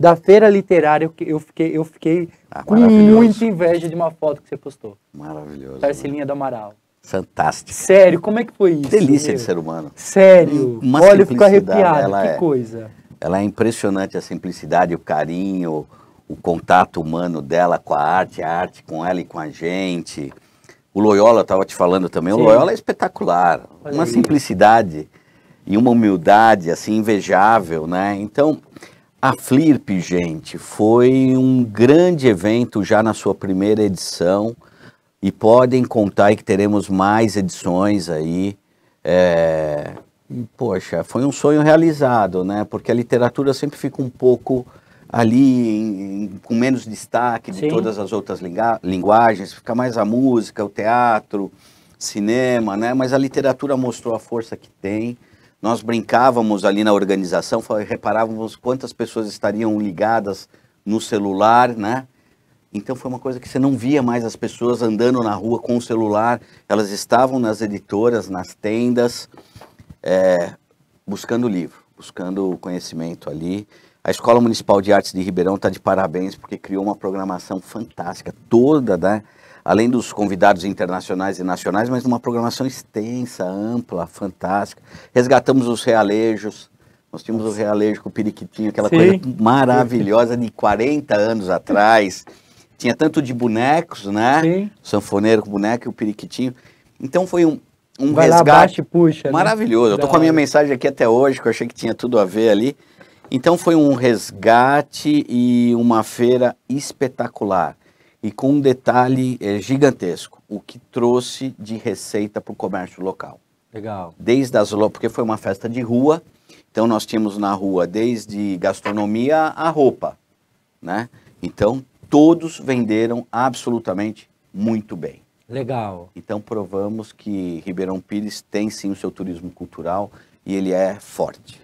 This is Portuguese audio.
da feira literária, eu fiquei, eu fiquei ah, com muita inveja de uma foto que você postou. Maravilhoso. Tarcilinha né? do Amaral. Fantástico. Sério, como é que foi isso? Delícia de ser humano. Sério. Hum, uma Olha, eu fico arrepiado, que é, coisa. Ela é impressionante, a simplicidade, o carinho, o contato humano dela com a arte, a arte com ela e com a gente. O Loyola, eu estava te falando também, Sim. o Loyola é espetacular. Olha uma aí. simplicidade e uma humildade, assim, invejável, né? Então, a Flirp, gente, foi um grande evento já na sua primeira edição e podem contar que teremos mais edições aí. É... poxa, foi um sonho realizado, né? Porque a literatura sempre fica um pouco ali em, em, com menos destaque de Sim. todas as outras linguagens, fica mais a música, o teatro, cinema, né? Mas a literatura mostrou a força que tem. Nós brincávamos ali na organização, reparávamos quantas pessoas estariam ligadas no celular, né? Então foi uma coisa que você não via mais as pessoas andando na rua com o celular, elas estavam nas editoras, nas tendas, é, buscando livro, buscando conhecimento ali. A Escola Municipal de Artes de Ribeirão está de parabéns porque criou uma programação fantástica, toda, né? além dos convidados internacionais e nacionais, mas uma programação extensa, ampla, fantástica. Resgatamos os realejos, nós tínhamos o realejo com o periquitinho, aquela Sim. coisa maravilhosa de 40 anos atrás. Tinha tanto de bonecos, né? Sim. O sanfoneiro com boneco e o periquitinho. Então foi um, um Vai resgate lá, puxa, né? maravilhoso. Né? Eu tô com a minha mensagem aqui até hoje, que eu achei que tinha tudo a ver ali. Então foi um resgate e uma feira espetacular e com um detalhe é, gigantesco, o que trouxe de receita para o comércio local. Legal. Desde as lojas, porque foi uma festa de rua, então nós tínhamos na rua desde gastronomia a roupa, né? Então todos venderam absolutamente muito bem. Legal. Então provamos que Ribeirão Pires tem sim o seu turismo cultural e ele é forte.